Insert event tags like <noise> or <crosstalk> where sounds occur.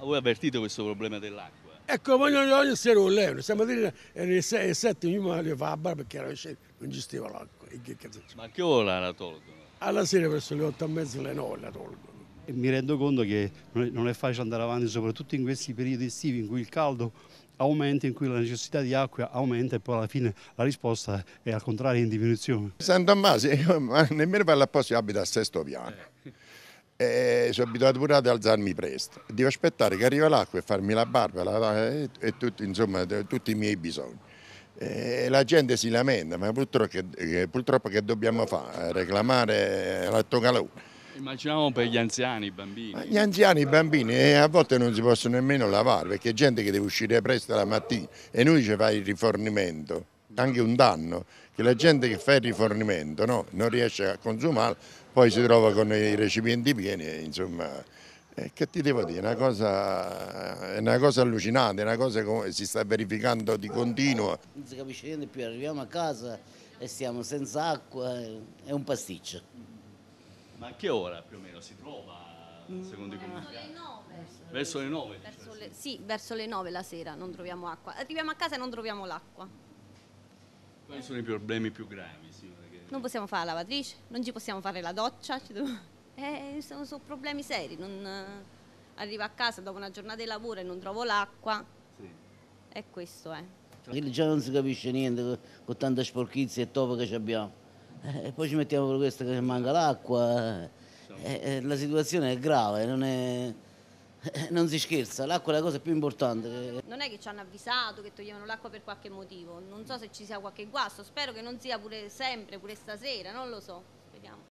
voi avvertite questo problema dell'acqua? Ecco, ogni, ogni sera un leone, Stamattina erano le 6 e 7 ognuno le fa la ah, barba perché non gestiva l'acqua. Ma che ora la tolgono? Alla sera verso le 8 e mezza, le 9 la tolgono. E mi rendo conto che non è facile andare avanti, soprattutto in questi periodi estivi in cui il caldo aumenta, in cui la necessità di acqua aumenta e poi alla fine la risposta è al contrario in diminuzione. San Tommaso, <laughs> nemmeno per l'apposto abita a sesto piano. Eh. E eh, eh, sono abituato pure ad alzarmi presto. Devo aspettare che arriva l'acqua e farmi la barba la, eh, e, e tutto, insomma, tutti i miei bisogni. E la gente si lamenta, ma purtroppo che, purtroppo che dobbiamo fare? Reclamare l'attocalore. Immaginiamo per gli anziani, i bambini. Gli anziani, i bambini, eh, a volte non si possono nemmeno lavare, perché è gente che deve uscire presto la mattina e noi ci fa il rifornimento anche un danno, che la gente che fa il rifornimento no? non riesce a consumare, poi si trova con i recipienti pieni, insomma, eh, che ti devo dire, è una cosa, è una cosa allucinante, è una cosa che si sta verificando di continuo. Non si capisce niente più, arriviamo a casa e siamo senza acqua, è un pasticcio. Ma a che ora più o meno si trova, secondo i comunicati? Verso le 9? Verso le, sì, verso le 9 la sera non troviamo acqua. Arriviamo a casa e non troviamo l'acqua. Quali sono i problemi più gravi? Signora? Non possiamo fare la lavatrice, non ci possiamo fare la doccia, <laughs> eh, sono, sono, problemi seri. Non... Eh, arrivo a casa dopo una giornata di lavoro e non trovo l'acqua. Sì. E questo è. Eh. Già non si capisce niente con tanta sporchizia e topo che abbiamo. Eh, e poi ci mettiamo per questo che manca l'acqua. Eh. la situazione è grave, non è... Eh, non si scherza, l'acqua è la cosa più importante. Non è che ci hanno avvisato che toglievano l'acqua per qualche motivo, non so se ci sia qualche guasto, spero che non sia pure sempre, pure stasera, non lo so, vediamo.